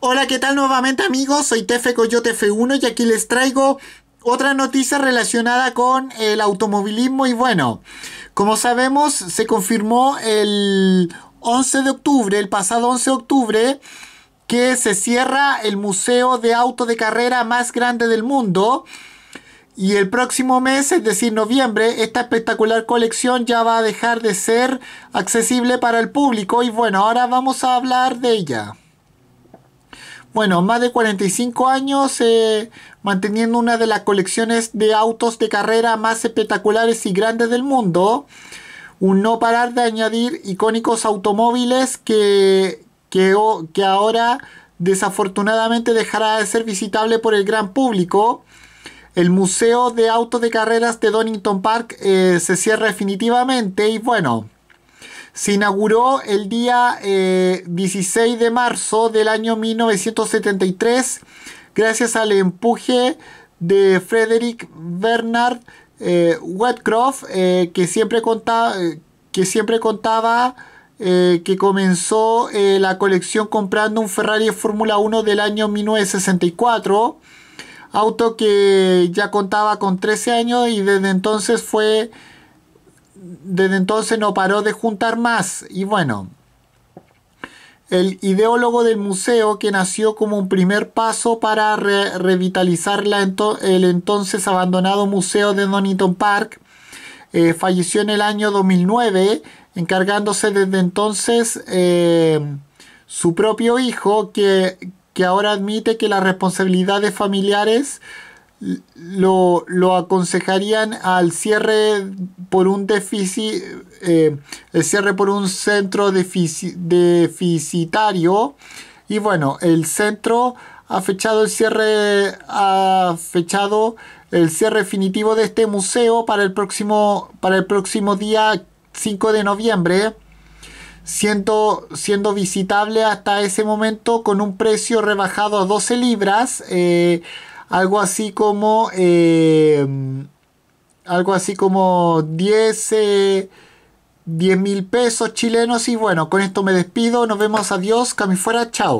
Hola, ¿qué tal nuevamente amigos? Soy Tefe Coyote F1 y aquí les traigo otra noticia relacionada con el automovilismo y bueno, como sabemos se confirmó el 11 de octubre, el pasado 11 de octubre, que se cierra el museo de auto de carrera más grande del mundo. Y el próximo mes, es decir, noviembre, esta espectacular colección ya va a dejar de ser accesible para el público. Y bueno, ahora vamos a hablar de ella. Bueno, más de 45 años eh, manteniendo una de las colecciones de autos de carrera más espectaculares y grandes del mundo. Un no parar de añadir icónicos automóviles que, que, ahora desafortunadamente dejará de ser visitable por el gran público. El Museo de Autos de Carreras de Donington Park eh, se cierra definitivamente y bueno, se inauguró el día 16 eh, de marzo del año 1973 gracias al empuje de Frederick Bernard eh, Wetcroft eh, eh, que, siempre contaba, que siempre contaba que comenzó la colección comprando un Ferrari Fórmula 1 del año 1964 auto que ya contaba con 13 años y desde entonces fue desde entonces no paró de juntar más. Y bueno, el ideólogo del museo que nació como un primer paso para revitalizar la el entonces abandonado museo de Donington Park, eh, falleció en el año 2009, encargándose desde entonces eh, su propio hijo, que, que, ahora admite que las responsabilidades familiares lo, lo aconsejarían al cierre por un déficit, eh, el cierre por un centro deficitario. Y bueno, el centro ha fechado el cierre, ha fechado el cierre definitivo de este museo para el próximo, para el próximo día 5 de noviembre. Siendo, siendo, visitable hasta ese momento con un precio rebajado a 12 libras, eh, algo así como eh, algo así como 10 eh, mil pesos chilenos. Y bueno, con esto me despido. Nos vemos. Adiós. Cami fuera. Chao.